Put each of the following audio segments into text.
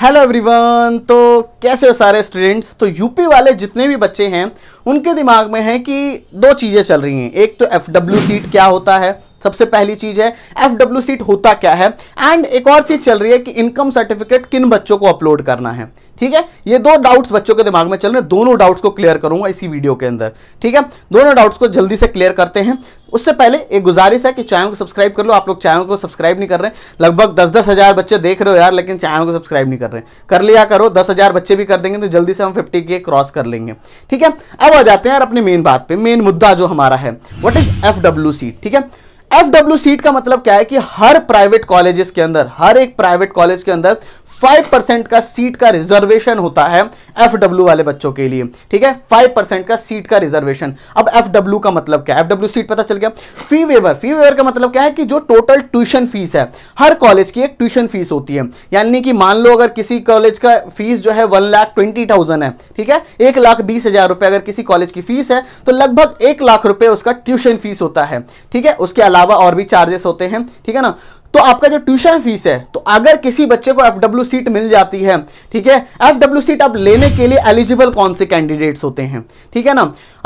hello everyone तो कैसे हो सारे स्टूडेंट्स तो यूपी वाले जितने भी बच्चे हैं उनके दिमाग में है कि दो चीज़ें चल रही हैं एक तो एफ डब्ल्यू सीट क्या होता है सबसे पहली चीज़ है एफ डब्ल्यू सीट होता क्या है एंड एक और चीज़ चल रही है कि इनकम सर्टिफिकेट किन बच्चों को अपलोड करना है ठीक है ये दो डाउट्स बच्चों के दिमाग में चल रहे हैं दोनों डाउट्स को क्लियर करूंगा इसी वीडियो के अंदर ठीक है दोनों डाउट्स को जल्दी से क्लियर करते हैं उससे पहले एक गुजारिश है कि चैनल को सब्सक्राइब कर लो आप लोग चैनल को सब्सक्राइब नहीं कर रहे लगभग दस दस हज़ार बच्चे देख रहे हो यार लेकिन चैनल को सब्सक्राइब नहीं कर रहे कर लिया करो दस हज़ार बच्चे भी कर देंगे तो जल्दी से हम फिफ्टी के क्रॉस कर लेंगे ठीक है अब आ जाते हैं यार अपने मेन बात पे मेन मुद्दा जो हमारा है व्हाट इज एफ ठीक है एफडब्ल्यू सीट का मतलब क्या है कि हर प्राइवेट कॉलेजेस के अंदर हर एक प्राइवेट कॉलेज के अंदर 5 का सीट का रिजर्वेशन होता है एफडब्ल्यू वाले बच्चों के लिए ठीक है 5 का सीट का रिजर्वेशन अब एफडब्ल्यू का मतलब क्या है एफडब्ल्यू सीट पता चल गया फी वेवर फी वेवर का मतलब क्या है कि जो टोटल ट्यूशन फीस है हर कॉलेज की एक ट्यूशन फीस होती है यानी कि मान लो अगर किसी कॉलेज का फीस जो है वन लाख ट्वेंटी थाउजेंड है ठीक है एक लाख बीस हजार रुपए अगर किसी कॉलेज की फीस है तो लगभग एक लाख रुपए उसका ट्यूशन फीस होता है ठीक है उसके अलावा अलावा और भी चार्जेस होते हैं ठीक है ना तो आपका जो ट्यूशन फीस है तो अगर किसी बच्चे को एफ डब्ल्यू सीट मिल जाती है ठीक है एफ डब्ल्यू सीट आप लेने के लिए एलिजिबल कौन से कैंडिडेट्स होते हैं ठीक है ना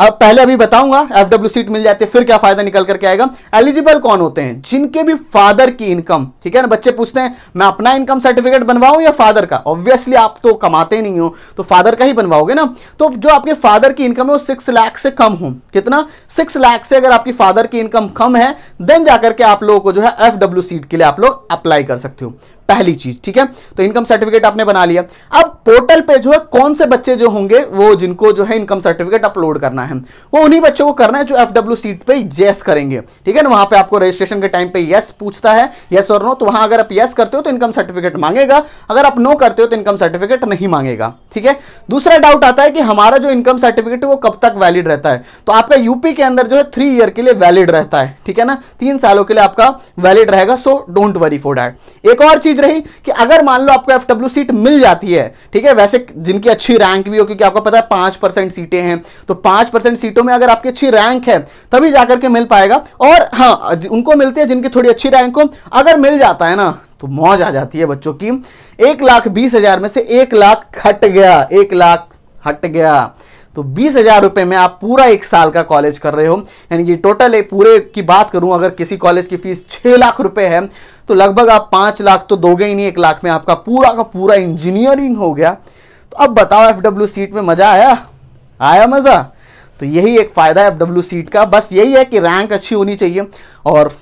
अब पहले अभी बताऊंगा एफ डब्ल्यू सीट मिल जाती है फिर क्या फायदा निकल करके आएगा एलिजिबल कौन होते हैं जिनके भी फादर की इनकम ठीक है ना बच्चे पूछते हैं मैं अपना इनकम सर्टिफिकेट बनवाऊं या फादर का ऑब्वियसली आप तो कमाते नहीं हो तो फादर का ही बनवाओगे ना तो जो आपके फादर की इनकम है वो सिक्स लाख से कम हो कितना सिक्स लाख से अगर आपकी फादर की इनकम कम है देन जाकर के आप लोगों को जो है एफ डब्ल्यू सीट के लिए आप लोग अप्लाई कर सकते हो पहली चीज ठीक है तो इनकम सर्टिफिकेट आपने बना लिया अब पोर्टल पे जो है कौन से बच्चे जो होंगे वो जिनको जो है इनकम सर्टिफिकेट अपलोड करना है वो उन्हीं बच्चों को करना है जो एफ डब्ल्यू सीट पर येस करेंगे ठीक है ना वहां पे आपको रजिस्ट्रेशन के टाइम पे येस पूछता है येस और नो तो वहां अगर आप येस करते हो तो इनकम सर्टिफिकेट मांगेगा अगर आप नो करते हो तो इनकम सर्टिफिकेट नहीं मांगेगा ठीक है दूसरा डाउट आता है कि हमारा जो इनकम सर्टिफिकेट है वो कब तक वैलिड रहता है तो आपका यूपी के अंदर जो है थ्री ईयर के लिए वैलिड रहता है ठीक है ना तीन सालों के लिए आपका वैलिड रहेगा so don't worry for that एक और चीज चीज रही कि अगर मान लो आपको एफडब्ल्यू सीट मिल जाती है ठीक है वैसे जिनकी अच्छी रैंक भी हो क्योंकि आपको पता है पांच परसेंट सीटें हैं तो पांच परसेंट सीटों में अगर आपकी अच्छी रैंक है तभी जाकर के मिल पाएगा और हाँ उनको मिलती है जिनकी थोड़ी अच्छी रैंक हो अगर मिल जाता है ना तो मौज आ जाती है बच्चों की एक लाख बीस हजार में से एक लाख हट गया एक लाख हट गया तो बीस हजार रुपए में आप पूरा एक साल का कॉलेज कर रहे हो यानी कि टोटल पूरे की बात करूं अगर किसी कॉलेज की फीस छह लाख रुपए है तो लगभग आप पांच लाख तो दोगे ही नहीं एक लाख में आपका पूरा का पूरा इंजीनियरिंग हो गया तो अब बताओ एफ सीट में मज़ा आया आया मज़ा तो यही एक फ़ायदा है एफ सीट का बस यही है कि रैंक अच्छी होनी चाहिए और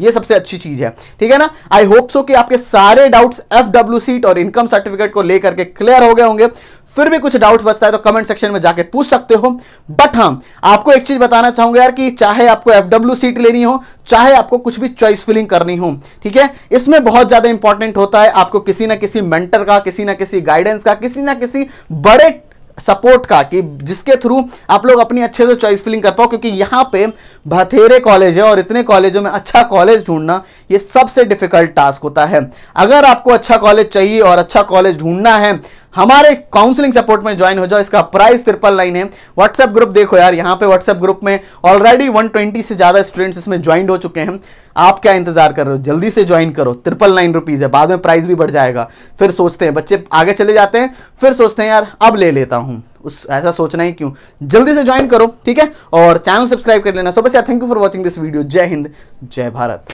ये सबसे अच्छी चीज है ठीक है ना आई होप सो कि आपके सारे डाउट्स एफ डब्ल्यू सीट और इनकम सर्टिफिकेट को लेकर के क्लियर हो गए होंगे फिर भी कुछ डाउट्स बचता है तो कमेंट सेक्शन में जाके पूछ सकते हो बट हाँ आपको एक चीज बताना चाहूंगा यार कि चाहे आपको एफ डब्ल्यू सीट लेनी हो चाहे आपको कुछ भी चॉइस फिलिंग करनी हो ठीक है इसमें बहुत ज्यादा इंपॉर्टेंट होता है आपको किसी ना किसी मेंटर का किसी ना किसी गाइडेंस का किसी ना किसी बड़े सपोर्ट का कि जिसके थ्रू आप लोग अपनी अच्छे से चॉइस फिलिंग कर पाओ क्योंकि यहाँ पे बथेरे कॉलेज है और इतने कॉलेजों में अच्छा कॉलेज ढूंढना ये सबसे डिफिकल्ट टास्क होता है अगर आपको अच्छा कॉलेज चाहिए और अच्छा कॉलेज ढूंढना है हमारे काउंसलिंग सपोर्ट में ज्वाइन हो जाओ इसका प्राइस ट्रिपल नाइन है व्हाट्सएप ग्रुप देखो यार यहाँ पे व्हाट्सएप ग्रुप में ऑलरेडी 120 से ज़्यादा स्टूडेंट्स इसमें ज्वाइन हो चुके हैं आप क्या इंतजार कर रहे हो जल्दी से ज्वाइन करो ट्रिपल नाइन रुपीज़ है बाद में प्राइस भी बढ़ जाएगा फिर सोचते हैं बच्चे आगे चले जाते हैं फिर सोचते हैं यार अब ले लेता हूँ उस ऐसा सोचना ही क्यों जल्दी से ज्वाइन करो ठीक है और चैनल सब्सक्राइब कर लेना सो बस यार thank you for watching this video Jai Hind जय भारत